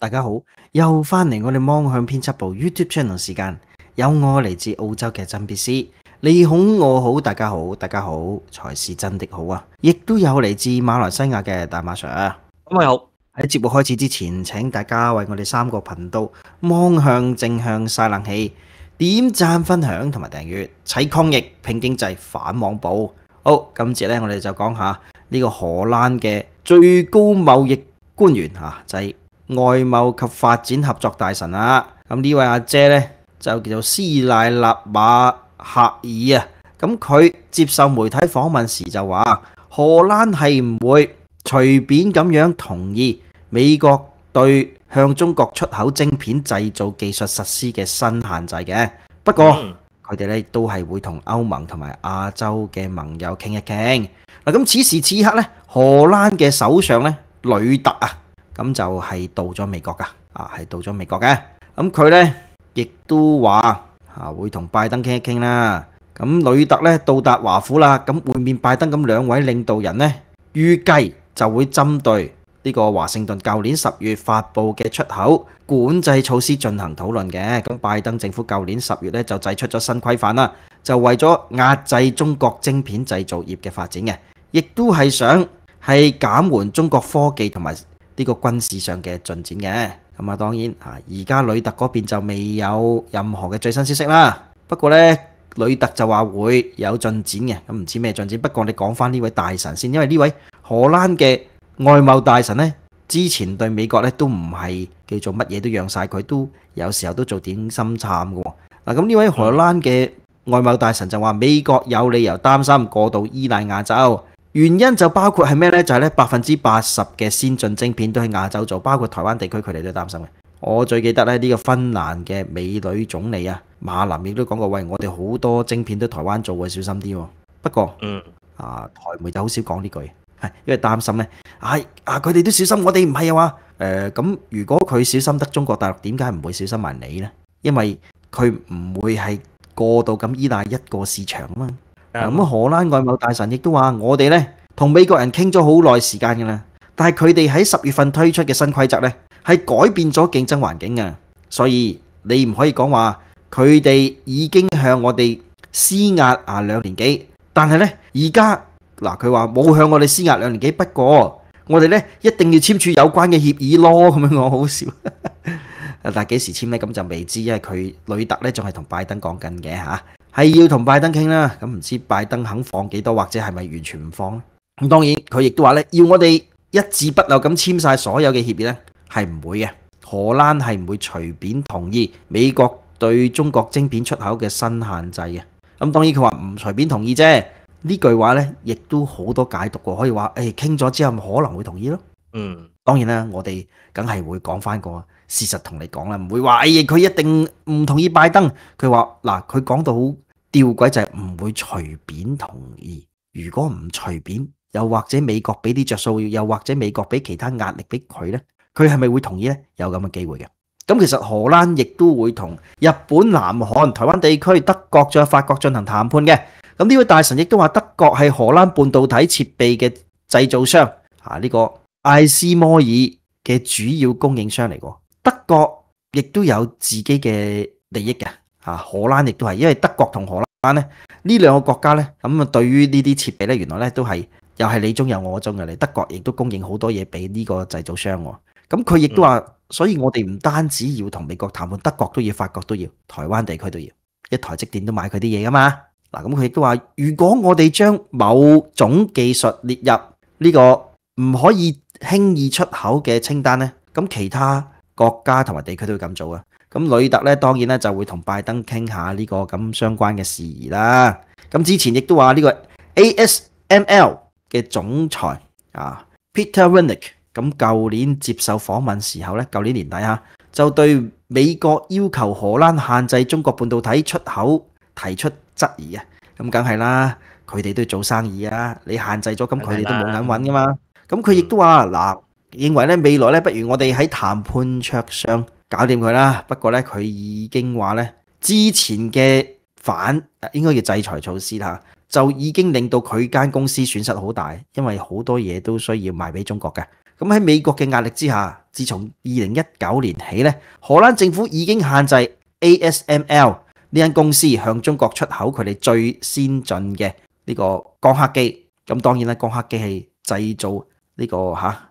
大家好，又翻嚟我哋望向编辑部 YouTube channel 时间，有我嚟自澳洲嘅甄别师，你好我好，大家好，大家好才是真的好啊！亦都有嚟自马来西亚嘅大马 sir，咁你好。喺节目开始之前，请大家为我哋三个频道望向正向晒冷气，点赞分享同埋订阅，齐抗疫、拼经济、反网暴。好，今次咧，我哋就讲下呢个荷兰嘅最高贸易官员吓，就系。外貿及發展合作大臣啊，咁呢位阿姐呢，就叫做斯乃納馬克爾啊，咁佢接受媒體訪問時就話荷蘭係唔會隨便咁樣同意美國對向中國出口晶片製造技術實施嘅新限制嘅。不過佢哋咧都係會同歐盟同埋亞洲嘅盟友傾一傾。嗱，咁此時此刻呢，荷蘭嘅首相呢，呂特啊。咁就係到咗美國噶啊，係到咗美國嘅。咁佢呢亦都話啊會同拜登傾一傾啦。咁吕特咧到達華府啦，咁會面拜登咁兩位領導人呢，預計就會針對呢個華盛頓舊年十月發布嘅出口管制措施進行討論嘅。咁拜登政府舊年十月咧就製出咗新規範啦，就為咗壓制中國晶片製造業嘅發展嘅，亦都係想係減緩中國科技同埋。呢個軍事上嘅進展嘅，咁啊當然啊，而家呂特嗰邊就未有任何嘅最新消息啦。不過呢，呂特就話會有進展嘅，咁唔知咩進展。不過你講翻呢位大神先，因為呢位荷蘭嘅外貿大神呢，之前對美國呢都唔係叫做乜嘢都讓晒，佢都有時候都做點心慘嘅喎。嗱，咁呢位荷蘭嘅外貿大神就話美國有理由擔心過度依賴亞洲。原因就包括係咩呢？就係咧百分之八十嘅先進晶片都喺亞洲做，包括台灣地區，佢哋都擔心嘅。我最記得咧呢個芬蘭嘅美女總理啊，馬林亦都講過：，喂，我哋好多晶片都台灣做啊，小心啲。不過，嗯，啊，台媒就好少講呢句，因為擔心呢，係啊，佢哋都小心，我哋唔係啊嘛。誒，咁如果佢小心得中國大陸，點解唔會小心埋你呢？因為佢唔會係過度咁依賴一個市場啊嘛。咁荷蘭外贸大臣亦都話：我哋咧同美國人傾咗好耐時間㗎啦，但係佢哋喺十月份推出嘅新規則咧，係改變咗競爭環境啊！所以你唔可以講話佢哋已經向我哋施壓啊兩年幾，但係咧而家嗱佢話冇向我哋施壓兩年幾，不過我哋咧一定要簽署有關嘅協議咯，咁樣我好笑。但係幾時簽咧？咁就未知，因为佢里特咧仲係同拜登講緊嘅吓。系要同拜登倾啦，咁唔知拜登肯放几多，或者系咪完全唔放咁當然佢亦都話咧，要我哋一字不漏咁簽晒所有嘅協議咧，係唔會嘅。荷蘭係唔會隨便同意美國對中國晶片出口嘅新限制嘅。咁當然佢話唔隨便同意啫，呢句話咧亦都好多解讀喎。可以話，誒傾咗之後可能會同意咯。嗯，當然啦，我哋梗係會講翻個。事實同你講啦，唔會話呀佢一定唔同意拜登。佢話嗱，佢講到好吊鬼，就系唔會隨便同意。如果唔隨便，又或者美國俾啲着數，又或者美國俾其他壓力俾佢咧，佢係咪會同意咧？有咁嘅機會嘅。咁其實荷蘭亦都會同日本、南韓、台灣地區、德國再法國進行談判嘅。咁呢位大神亦都話，德國係荷蘭半導體設備嘅製造商啊，呢個艾斯摩爾嘅主要供應商嚟㗎。德國亦都有自己嘅利益嘅，嚇荷蘭亦都係，因為德國同荷蘭咧呢兩個國家咧，咁啊對於呢啲設備咧，原來咧都係又係你中有我，中有你。德國亦都供應好多嘢俾呢個製造商喎，咁佢亦都話，所以我哋唔單止要同美國談判，德國都要、法國都要、台灣地區都要，一台積電都買佢啲嘢噶嘛。嗱，咁佢亦都話，如果我哋將某種技術列入呢個唔可以輕易出口嘅清單咧，咁其他。國家同埋地區都會咁做啊！咁吕特咧當然咧就會同拜登傾下呢個咁相關嘅事宜啦。咁之前亦都話呢個 ASML 嘅總裁啊 Peter w i n i c k 咁舊年接受訪問時候咧，舊年年底嚇就對美國要求荷蘭限制中國半導體出口提出質疑啊！咁梗係啦，佢哋都要做生意啊！你限制咗，咁佢哋都冇銀揾噶嘛！咁佢亦都話嗱。認為咧未來咧，不如我哋喺談判桌上搞掂佢啦。不過咧，佢已經話咧，之前嘅反應該叫制裁措施吓，就已經令到佢間公司損失好大，因為好多嘢都需要賣俾中國嘅。咁喺美國嘅壓力之下，自從二零一九年起咧，荷蘭政府已經限制 A S M L 呢間公司向中國出口佢哋最先進嘅呢個光刻機。咁當然啦，光刻機係製造呢個嚇。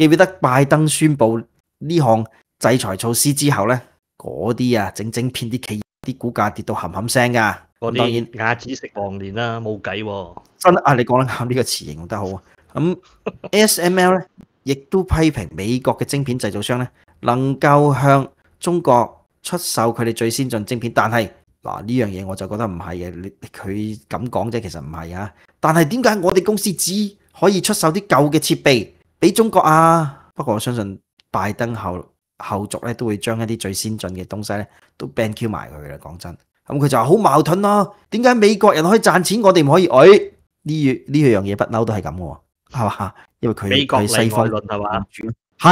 记唔记得拜登宣布呢项制裁措施之后呢？嗰啲啊整整片啲企业啲股价跌到冚冚声噶。当然牙子食黄连啦，冇计。真啊，你讲得啱呢个词形容得好。咁 SML 咧亦都批评美国嘅晶片制造商咧，能够向中国出售佢哋最先进晶片，但系嗱呢样嘢我就觉得唔系嘅，佢咁讲啫，其实唔系啊。但系点解我哋公司只可以出售啲旧嘅设备？俾中国啊，不过我相信拜登后后续咧都会将一啲最先进嘅东西咧都 ban Q 埋佢啦。讲真，咁佢就话好矛盾咯。点解美国人可以赚钱，我哋唔可以？诶，呢呢样嘢不嬲都系咁嘅，系嘛？因为佢系西方论系嘛？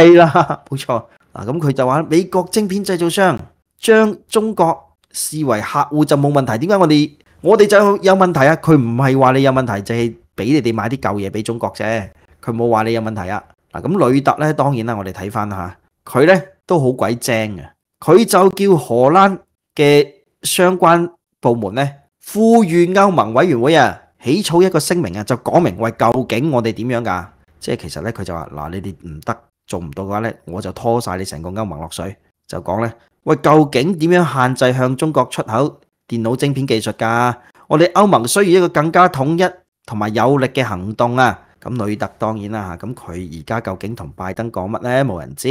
系啦，冇错嗱，咁佢就话美国晶片制造商将中国视为客户就冇问题，点解我哋我哋就有问题啊？佢唔系话你有问题，就系俾你哋买啲旧嘢俾中国啫。佢冇話你有問題啊！嗱，咁吕特咧，當然啦，我哋睇翻吓，佢咧都好鬼精嘅，佢就叫荷蘭嘅相關部門咧，呼籲歐盟委員會啊，起草一個聲明啊，就講明喂究竟我哋點樣㗎？即係其實咧，佢就話嗱，你哋唔得做唔到嘅話咧，我就拖晒你成個歐盟落水。就講咧，喂究竟點樣限制向中國出口電腦晶片技術㗎？我哋歐盟需要一個更加統一同埋有力嘅行動啊！咁雷特當然啦嚇，咁佢而家究竟同拜登講乜咧？冇人知。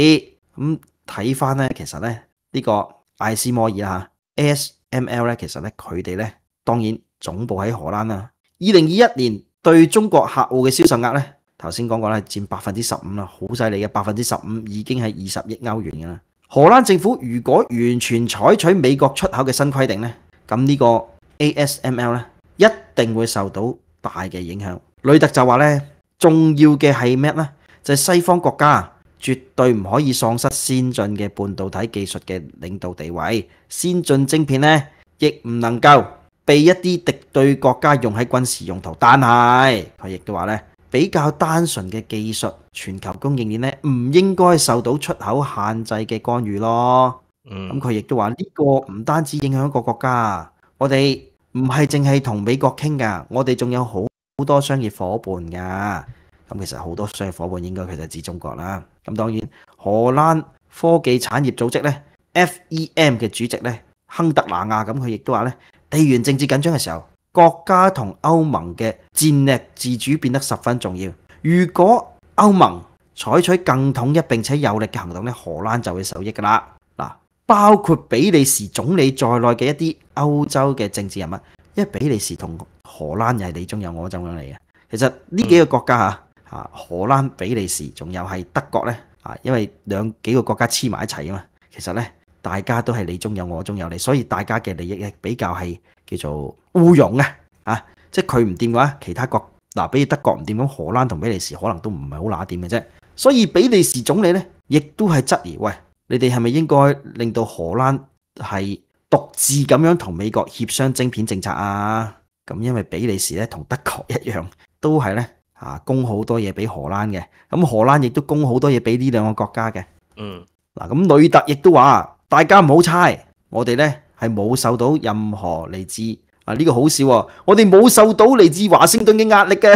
咁睇翻咧，其實咧呢個艾斯摩爾嚇，ASML 咧，其實咧佢哋咧當然總部喺荷蘭啦。二零二一年對中國客戶嘅銷售額咧，頭先講過咧，佔百分之十五啦，好犀利嘅百分之十五已經係二十億歐元㗎啦。荷蘭政府如果完全採取美國出口嘅新規定咧，咁呢個 ASML 咧一定會受到大嘅影響。雷特就話咧。重要嘅系咩呢？就系西方国家绝对唔可以丧失先进嘅半导体技术嘅领导地位，先进晶片呢，亦唔能够被一啲敌对国家用喺军事用途。但系佢亦都话呢，比较单纯嘅技术全球供应链呢，唔应该受到出口限制嘅干预咯。咁佢亦都话呢个唔单止影响一个国家，我哋唔系净系同美国倾噶，我哋仲有好。好多商业伙伴噶，咁其实好多商业伙伴应该其实指中国啦。咁当然，荷兰科技产业组织咧 （FEM） 嘅主席咧亨特拿亚，咁佢亦都话咧，地缘政治紧张嘅时候，国家同欧盟嘅战略自主变得十分重要。如果欧盟采取更统一并且有力嘅行动咧，荷兰就会受益噶啦。嗱，包括比利时总理在内嘅一啲欧洲嘅政治人物，因为比利时同。荷蘭又係你中有我中有你嘅，其實呢幾個國家嚇嚇荷蘭、比利時仲有係德國呢，啊，因為兩幾個國家黐埋一齊啊嘛，其實呢，大家都係你中有我中有你，所以大家嘅利益咧比較係叫做互融啊，啊，即係佢唔掂嘅話，其他國嗱，比如德國唔掂咁，荷蘭同比利時可能都唔係好拿掂嘅啫。所以比利時總理呢，亦都係質疑，喂，你哋係咪應該令到荷蘭係獨自咁樣同美國協商晶片政策啊？咁因为比利时咧同德国一样，都系咧啊供好多嘢俾荷兰嘅，咁荷兰亦都供好多嘢俾呢两个国家嘅。嗯，嗱咁吕特亦都话，大家唔好猜，我哋咧系冇受到任何嚟自啊呢个好事，我哋冇受到嚟自华盛顿嘅压力嘅。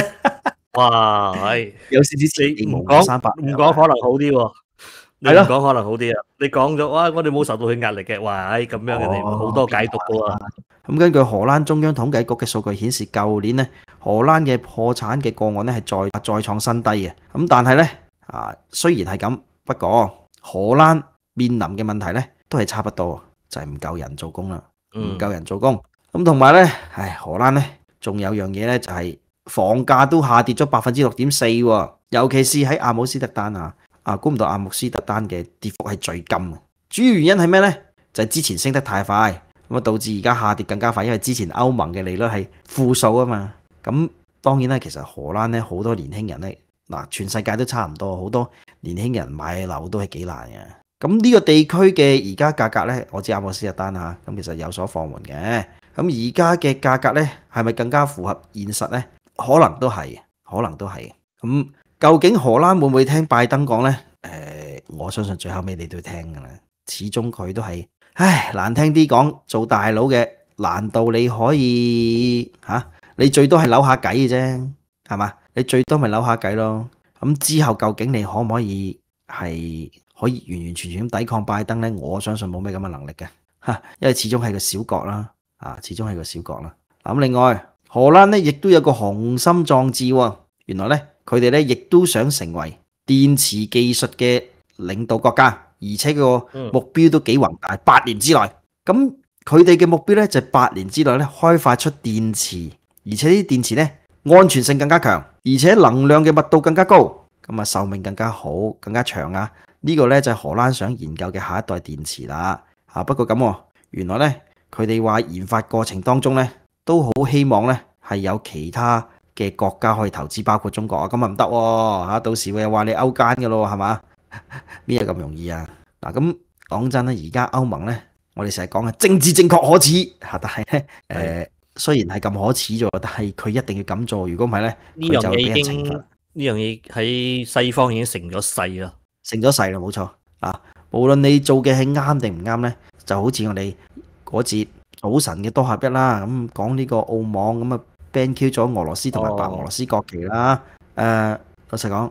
哇，有少少四五讲三百，唔讲可能好啲，系咯，唔讲可能好啲啊，你讲咗哇，我哋冇受到佢压力嘅，哇，咁样嘅你好多解读噶。咁根據荷蘭中央統計局嘅數據顯示，舊年咧荷蘭嘅破產嘅個案咧係再再創新低嘅。咁但係咧啊，雖然係咁，不過荷蘭面臨嘅問題咧都係差不多，就係唔夠人做工啦，唔夠人做工。咁同埋咧，唉，荷蘭咧仲有樣嘢咧就係房價都下跌咗百分之六點四，尤其是喺阿姆斯特丹啊，啊估唔到阿姆斯特丹嘅跌幅係最金。主要原因係咩咧？就係之前升得太快。咁啊，導致而家下跌更加快，因為之前歐盟嘅利率係負數啊嘛。咁當然啦，其實荷蘭咧好多年輕人咧，嗱全世界都差唔多，好多年輕人買樓都係幾難嘅。咁呢個地區嘅而家價格咧，我知啱我斯一單啊，咁其實有所放緩嘅。咁而家嘅價格咧，係咪更加符合現實咧？可能都係，可能都係。咁究竟荷蘭會唔會聽拜登講咧？誒，我相信最後尾你都聽㗎啦，始終佢都係。唉，难听啲讲，做大佬嘅，难道你可以吓？你最多系扭下计嘅啫，系嘛？你最多咪扭下计咯。咁之后究竟你可唔可以系可以完完全全咁抵抗拜登咧？我相信冇咩咁嘅能力嘅，吓，因为始终系个小国啦，啊，始终系个小国啦。咁另外，荷兰咧亦都有个雄心壮志喎。原来咧，佢哋咧亦都想成为电池技术嘅领导国家。而且個目標都幾宏大，八年之內，咁佢哋嘅目標咧就八年之內咧開發出電池，而且啲電池咧安全性更加強，而且能量嘅密度更加高，咁啊壽命更加好、更加長啊！呢個咧就荷蘭想研究嘅下一代電池啦。啊，不過咁原來咧佢哋話研發過程當中咧都好希望咧係有其他嘅國家可以投資，包括中國啊，咁啊唔得喎到時會話你勾奸嘅咯，係嘛？咩咁容易啊？嗱，咁讲真啦，而家欧盟咧，我哋成日讲嘅政治正确可耻吓，但系诶，虽然系咁可耻咗，但系佢一定要咁做，如果唔系咧，呢样嘢已经呢样嘢喺西方已经成咗势啦，成咗势啦，冇错啊！无论你做嘅系啱定唔啱咧，就好似我哋嗰节早晨嘅多合一啦，咁讲呢个澳网咁啊，ban Q 咗俄罗斯同埋白俄罗斯国旗啦，诶，老实讲。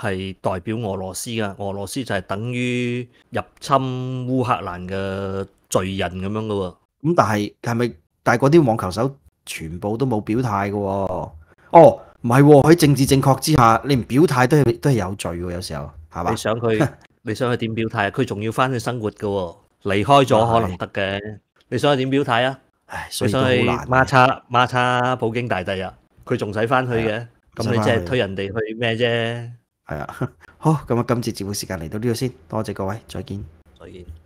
系代表俄羅斯噶，俄羅斯就係等於入侵烏克蘭嘅罪人咁樣噶喎。咁但係係咪？但係嗰啲網球手全部都冇表態噶喎。哦，唔係喎，喺政治正確之下，你唔表態都係都係有罪喎。有時候係嘛？你想佢，你想佢點表態啊？佢仲要翻去生活噶喎，離開咗可能得嘅。你想佢點表態啊？所以馬叉馬叉，普京大帝啊，佢仲使翻去嘅。咁你即係推人哋去咩啫？系啊，好，咁啊，今次节目时间嚟到呢度先，多谢各位，再见。再见。